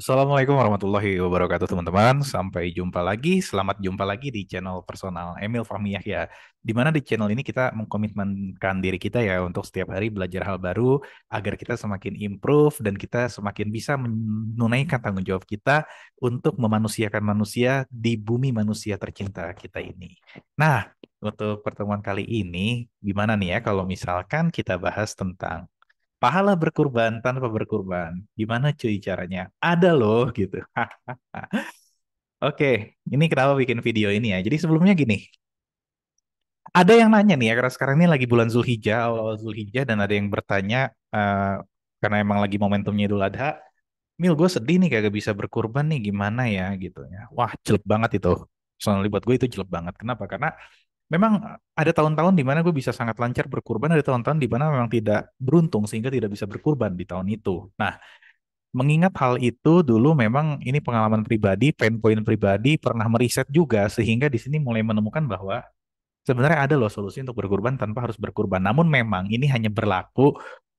Assalamualaikum warahmatullahi wabarakatuh teman-teman. Sampai jumpa lagi. Selamat jumpa lagi di channel personal Emil Fahmi Yahya. Di mana di channel ini kita mengkomitmenkan diri kita ya untuk setiap hari belajar hal baru agar kita semakin improve dan kita semakin bisa menunaikan tanggung jawab kita untuk memanusiakan manusia di bumi manusia tercinta kita ini. Nah, untuk pertemuan kali ini gimana nih ya kalau misalkan kita bahas tentang pahala berkurban tanpa berkurban. Gimana cuy caranya? Ada loh gitu. Oke, ini kenapa bikin video ini ya? Jadi sebelumnya gini, ada yang nanya nih ya karena sekarang ini lagi bulan Zulhijjah, awal-awal Zulhijjah dan ada yang bertanya uh, karena emang lagi momentumnya Idul Adha, Mil gue sedih nih kagak bisa berkurban nih gimana ya gitu ya. Wah jelek banget itu. Soalnya buat gue itu jelek banget. Kenapa? Karena memang eh, ada tahun-tahun di mana gue bisa sangat lancar berkurban, ada tahun-tahun di mana memang tidak beruntung sehingga tidak bisa berkurban di tahun itu. Nah, mengingat hal itu dulu memang ini pengalaman pribadi, pain point pribadi, pernah meriset juga sehingga di sini mulai menemukan bahwa sebenarnya ada loh solusi untuk berkurban tanpa harus berkurban. Namun memang ini hanya berlaku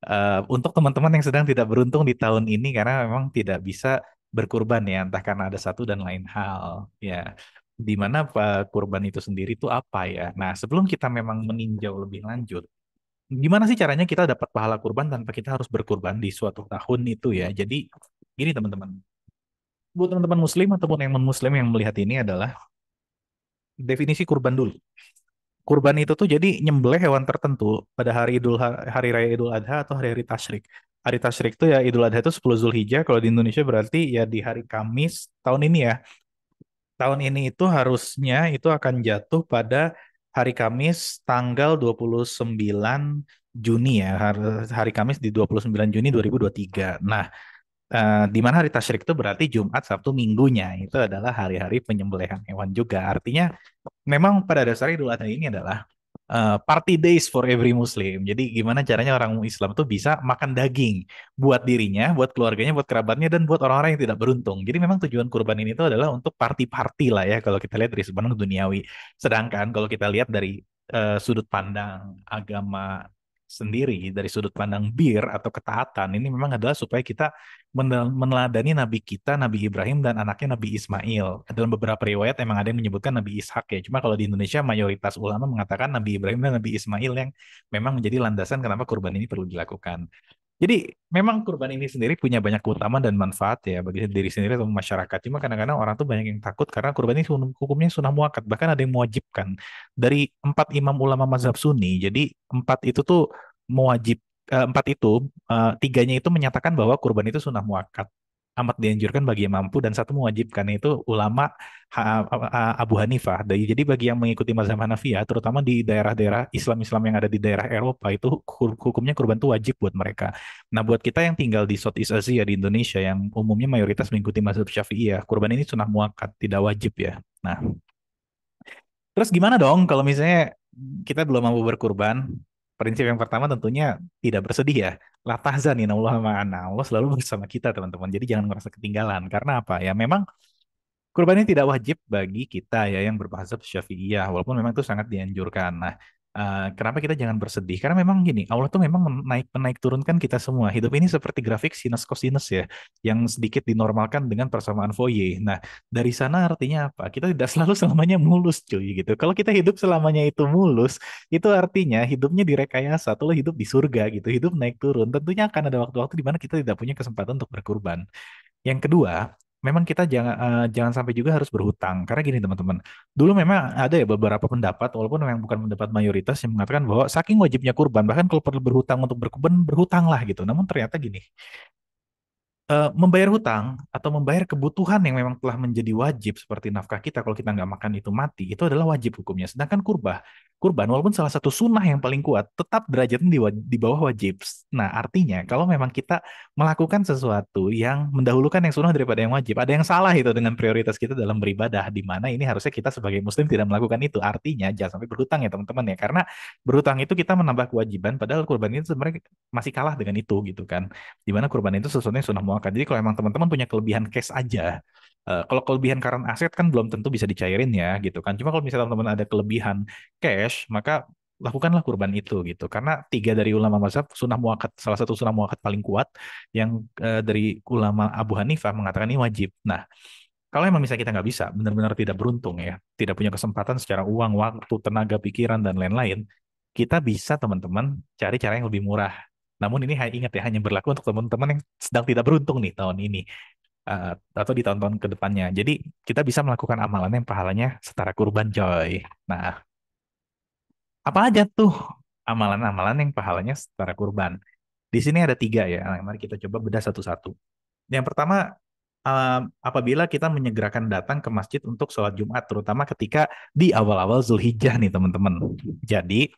uh, untuk teman-teman yang sedang tidak beruntung di tahun ini karena memang tidak bisa berkurban ya entah karena ada satu dan lain hal ya di mana eh, kurban itu sendiri itu apa ya. Nah, sebelum kita memang meninjau lebih lanjut, gimana sih caranya kita dapat pahala kurban tanpa kita harus berkurban di suatu tahun itu ya. Jadi gini teman-teman, buat teman-teman muslim ataupun yang non-muslim yang melihat ini adalah definisi kurban dulu. Kurban itu tuh jadi nyembelih hewan tertentu pada hari Idul hari Raya Idul Adha atau hari-hari Tasyrik. Hari Tasyrik itu ya Idul Adha itu 10 Zulhijjah, kalau di Indonesia berarti ya di hari Kamis tahun ini ya tahun ini itu harusnya itu akan jatuh pada hari Kamis tanggal 29 Juni ya, hari Kamis di 29 Juni 2023. Nah, Uh, di mana hari tasyrik itu berarti Jumat, Sabtu, Minggunya itu adalah hari-hari penyembelihan hewan juga. Artinya memang pada dasarnya dua hari ini adalah Eh, party days for every Muslim. Jadi gimana caranya orang Islam tuh bisa makan daging buat dirinya, buat keluarganya, buat kerabatnya, dan buat orang-orang yang tidak beruntung. Jadi memang tujuan kurban ini tuh adalah untuk party-party lah ya kalau kita lihat dari sebenarnya duniawi. Sedangkan kalau kita lihat dari uh, sudut pandang agama sendiri dari sudut pandang bir atau ketaatan ini memang adalah supaya kita meneladani nabi kita Nabi Ibrahim dan anaknya Nabi Ismail. Dalam beberapa riwayat emang ada yang menyebutkan Nabi Ishak ya. Cuma kalau di Indonesia mayoritas ulama mengatakan Nabi Ibrahim dan Nabi Ismail yang memang menjadi landasan kenapa kurban ini perlu dilakukan. Jadi memang kurban ini sendiri punya banyak keutamaan dan manfaat ya bagi diri sendiri atau masyarakat. Cuma kadang-kadang orang tuh banyak yang takut karena kurban ini hukumnya sunnah muakat. Bahkan ada yang mewajibkan. Dari empat imam ulama mazhab sunni, jadi empat itu tuh mewajib eh, empat itu eh, tiganya itu menyatakan bahwa kurban itu sunnah muakat amat dianjurkan bagi yang mampu dan satu mewajibkan itu ulama Abu Hanifah. Jadi bagi yang mengikuti mazhab Hanafiya, terutama di daerah-daerah Islam-Islam yang ada di daerah Eropa itu hukumnya kurban itu wajib buat mereka. Nah buat kita yang tinggal di Southeast Asia di Indonesia yang umumnya mayoritas mengikuti mazhab Syafi'iyah, kurban ini sunnah muakat, tidak wajib ya. Nah terus gimana dong kalau misalnya kita belum mampu berkurban? Prinsip yang pertama tentunya tidak bersedih ya latahzan nih Allah ma'ana. Allah selalu bersama kita teman-teman. Jadi jangan merasa ketinggalan. Karena apa ya? Memang kurban ini tidak wajib bagi kita ya yang berbahasa syafi'iyah. Walaupun memang itu sangat dianjurkan. Nah Eh, kenapa kita jangan bersedih? Karena memang gini, Allah tuh memang menaik menaik turunkan kita semua. Hidup ini seperti grafik sinus kosinus ya, yang sedikit dinormalkan dengan persamaan Fourier. Nah, dari sana artinya apa? Kita tidak selalu selamanya mulus, cuy gitu. Kalau kita hidup selamanya itu mulus, itu artinya hidupnya direkayasa, tuh hidup di surga gitu, hidup naik turun. Tentunya akan ada waktu-waktu di mana kita tidak punya kesempatan untuk berkurban. Yang kedua, memang kita jangan uh, jangan sampai juga harus berhutang karena gini teman-teman dulu memang ada ya beberapa pendapat walaupun memang bukan pendapat mayoritas yang mengatakan bahwa saking wajibnya kurban bahkan kalau perlu berhutang untuk berkurban berhutanglah gitu namun ternyata gini uh, membayar hutang atau membayar kebutuhan yang memang telah menjadi wajib seperti nafkah kita kalau kita nggak makan itu mati itu adalah wajib hukumnya sedangkan kurbah kurban walaupun salah satu sunnah yang paling kuat tetap derajatnya di, di bawah wajib nah artinya kalau memang kita melakukan sesuatu yang mendahulukan yang sunnah daripada yang wajib ada yang salah itu dengan prioritas kita dalam beribadah di mana ini harusnya kita sebagai muslim tidak melakukan itu artinya jangan sampai berhutang ya teman-teman ya karena berhutang itu kita menambah kewajiban padahal kurban itu sebenarnya masih kalah dengan itu gitu kan di mana kurban itu sesuatu yang sunnah muak kan. Jadi kalau emang teman-teman punya kelebihan cash aja, Uh, kalau kelebihan current aset kan belum tentu bisa dicairin ya gitu kan. Cuma kalau misalnya teman-teman ada kelebihan cash, maka lakukanlah kurban itu gitu. Karena tiga dari ulama mazhab sunnah muakat salah satu sunnah muakat paling kuat yang uh, dari ulama Abu Hanifah mengatakan ini wajib. Nah, kalau emang misalnya kita nggak bisa, benar-benar tidak beruntung ya, tidak punya kesempatan secara uang, waktu, tenaga, pikiran, dan lain-lain, kita bisa teman-teman cari cara yang lebih murah namun ini ingat ya hanya berlaku untuk teman-teman yang sedang tidak beruntung nih tahun ini uh, atau di tahun-tahun ke depannya. Jadi kita bisa melakukan amalan yang pahalanya setara kurban coy. Nah, apa aja tuh amalan-amalan yang pahalanya setara kurban? Di sini ada tiga ya. Nah, mari kita coba bedah satu-satu. Yang pertama um, apabila kita menyegerakan datang ke masjid untuk sholat Jumat, terutama ketika di awal-awal Zulhijjah nih teman-teman. Jadi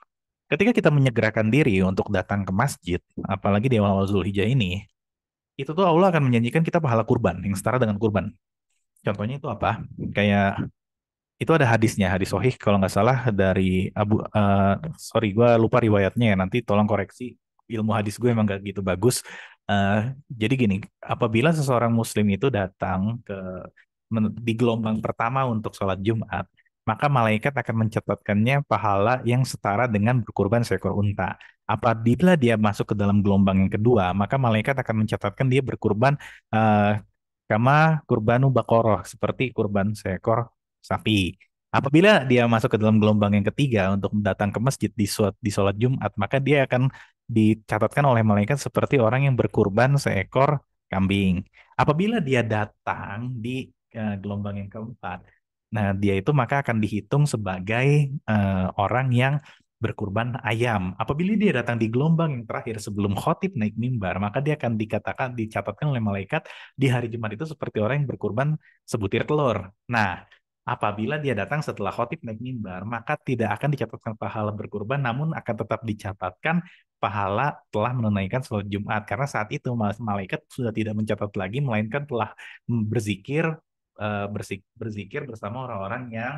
ketika kita menyegerakan diri untuk datang ke masjid, apalagi di awal Zulhijjah ini, itu tuh Allah akan menjanjikan kita pahala kurban yang setara dengan kurban. Contohnya itu apa? Kayak itu ada hadisnya, hadis sohih kalau nggak salah dari Abu, uh, sorry gue lupa riwayatnya ya, nanti tolong koreksi ilmu hadis gue emang gak gitu bagus. Uh, jadi gini, apabila seseorang muslim itu datang ke di gelombang pertama untuk sholat Jumat, maka malaikat akan mencatatkannya pahala yang setara dengan berkurban seekor unta. Apabila dia masuk ke dalam gelombang yang kedua, maka malaikat akan mencatatkan dia berkurban uh, eh, kama kurbanu bakoroh, seperti kurban seekor sapi. Apabila dia masuk ke dalam gelombang yang ketiga untuk datang ke masjid di sholat, di sholat Jumat, maka dia akan dicatatkan oleh malaikat seperti orang yang berkurban seekor kambing. Apabila dia datang di eh, gelombang yang keempat, Nah, dia itu maka akan dihitung sebagai uh, orang yang berkurban ayam. Apabila dia datang di gelombang yang terakhir sebelum khotib naik mimbar, maka dia akan dikatakan dicatatkan oleh malaikat di hari Jumat itu seperti orang yang berkurban sebutir telur. Nah, apabila dia datang setelah khotib naik mimbar, maka tidak akan dicatatkan pahala berkurban namun akan tetap dicatatkan pahala telah menunaikan sholat Jumat karena saat itu malaikat sudah tidak mencatat lagi melainkan telah berzikir uh, berzikir bersama orang-orang yang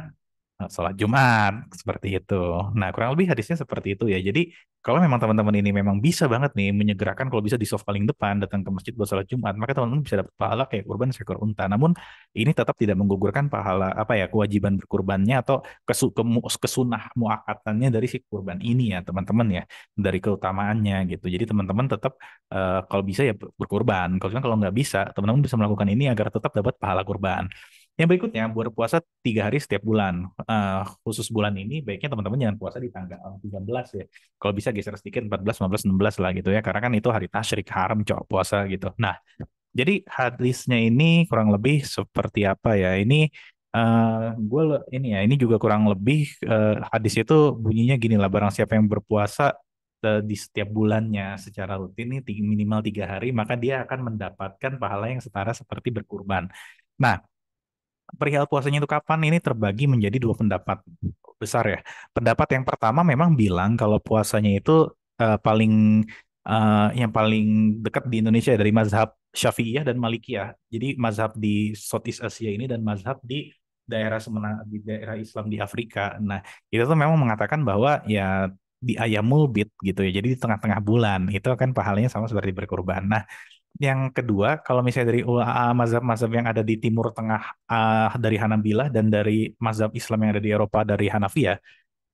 Nah, sholat Jumat seperti itu. Nah kurang lebih hadisnya seperti itu ya. Jadi kalau memang teman-teman ini memang bisa banget nih menyegerakan kalau bisa di soft paling depan datang ke masjid buat sholat Jumat, maka teman-teman bisa dapat pahala kayak kurban seekor unta. Namun ini tetap tidak menggugurkan pahala apa ya kewajiban berkurbannya atau kesu ke kesunah muakatannya dari si kurban ini ya teman-teman ya dari keutamaannya gitu. Jadi teman-teman tetap uh, kalau bisa ya berkurban. Kalau kalau nggak bisa teman-teman bisa melakukan ini agar tetap dapat pahala kurban. Yang berikutnya, berpuasa tiga hari setiap bulan. Uh, khusus bulan ini, baiknya teman-teman jangan puasa di tanggal 13 eh, ya. Kalau bisa geser sedikit 14, 15, 16 lah gitu ya. Karena kan itu hari tasyrik haram, cowok puasa gitu. Nah, jadi hadisnya ini kurang lebih seperti apa ya. Ini uh, eh, gue ini ya, ini juga kurang lebih uh, hadis itu bunyinya gini lah. Barang siapa yang berpuasa uh, di setiap bulannya secara rutin ini minimal tiga hari maka dia akan mendapatkan pahala yang setara seperti berkurban. Nah, perihal puasanya itu kapan ini terbagi menjadi dua pendapat besar ya. Pendapat yang pertama memang bilang kalau puasanya itu uh, paling uh, yang paling dekat di Indonesia ya, dari mazhab Syafi'iyah dan Malikiyah. Jadi mazhab di Southeast Asia ini dan mazhab di daerah semena di daerah Islam di Afrika. Nah, itu tuh memang mengatakan bahwa ya di ayamul mulbit gitu ya. Jadi di tengah-tengah bulan itu kan pahalanya sama seperti berkorban. Nah, yang kedua, kalau misalnya dari ah, mazhab-mazhab yang ada di Timur Tengah uh, dari Hanabilah dan dari mazhab Islam yang ada di Eropa dari Hanafiya,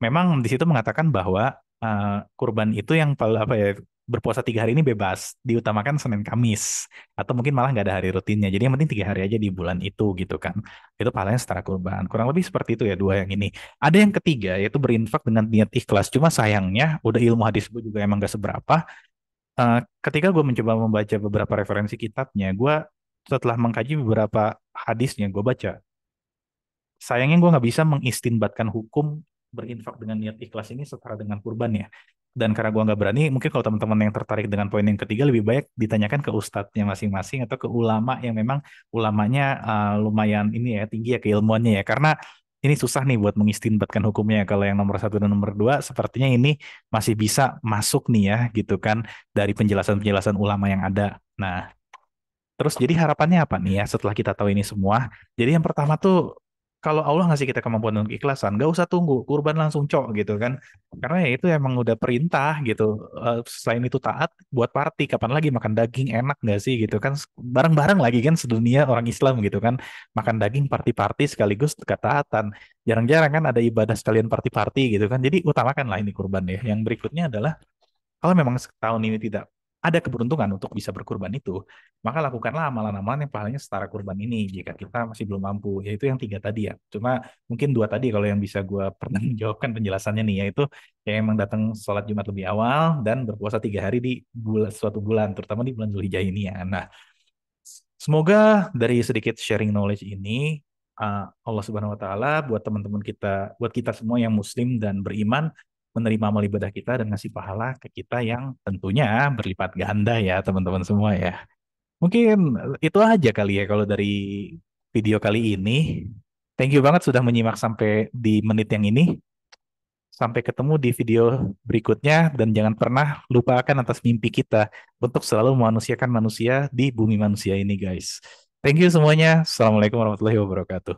memang di situ mengatakan bahwa uh, kurban itu yang apa ya berpuasa tiga hari ini bebas, diutamakan Senin Kamis atau mungkin malah nggak ada hari rutinnya. Jadi yang penting tiga hari aja di bulan itu gitu kan. Itu paling setara kurban. Kurang lebih seperti itu ya dua yang ini. Ada yang ketiga yaitu berinfak dengan niat ikhlas. Cuma sayangnya udah ilmu hadis gue juga emang gak seberapa uh, ketika gue mencoba membaca beberapa referensi kitabnya, gue setelah mengkaji beberapa hadisnya gue baca, sayangnya gue nggak bisa mengistinbatkan hukum berinfak dengan niat ikhlas ini setara dengan kurban ya. Dan karena gue nggak berani, mungkin kalau teman-teman yang tertarik dengan poin yang ketiga lebih baik ditanyakan ke ustadznya masing-masing atau ke ulama yang memang ulamanya uh, lumayan ini ya tinggi ya keilmuannya ya. Karena ini susah nih buat mengistimbatkan hukumnya. Ya, kalau yang nomor satu dan nomor dua, sepertinya ini masih bisa masuk nih ya, gitu kan, dari penjelasan-penjelasan ulama yang ada. Nah, terus jadi harapannya apa nih ya setelah kita tahu ini semua? Jadi yang pertama tuh kalau Allah ngasih kita kemampuan untuk ikhlasan, gak usah tunggu kurban langsung cok gitu kan. Karena ya itu emang udah perintah gitu. Eh, selain itu taat, buat party kapan lagi makan daging enak gak sih gitu kan? Bareng-bareng lagi kan sedunia orang Islam gitu kan. Makan daging party-party sekaligus ketaatan. Jarang-jarang kan ada ibadah sekalian party-party gitu kan. Jadi utamakanlah ini kurban ya. Yang berikutnya adalah kalau memang setahun ini tidak ada keberuntungan untuk bisa berkurban itu, maka lakukanlah amalan-amalan yang pahalanya setara kurban ini jika kita masih belum mampu, yaitu yang tiga tadi ya. Cuma mungkin dua tadi kalau yang bisa gue pernah menjawabkan penjelasannya nih, yaitu yang emang datang sholat Jumat lebih awal dan berpuasa tiga hari di bulan, suatu bulan, terutama di bulan Zulhijjah ini ya. Nah, semoga dari sedikit sharing knowledge ini, ah, Allah Subhanahu wa taala buat teman-teman kita, buat kita semua yang muslim dan beriman menerima amal ibadah kita dan ngasih pahala ke kita yang tentunya berlipat ganda ya teman-teman semua ya. Mungkin eh, itu aja kali ya kalau dari video kali ini. Thank you banget sudah menyimak sampai di menit yang ini. Sampai ketemu di video berikutnya dan jangan pernah lupakan atas mimpi kita untuk selalu memanusiakan manusia di bumi manusia ini guys. Thank you semuanya. Assalamualaikum warahmatullahi wabarakatuh.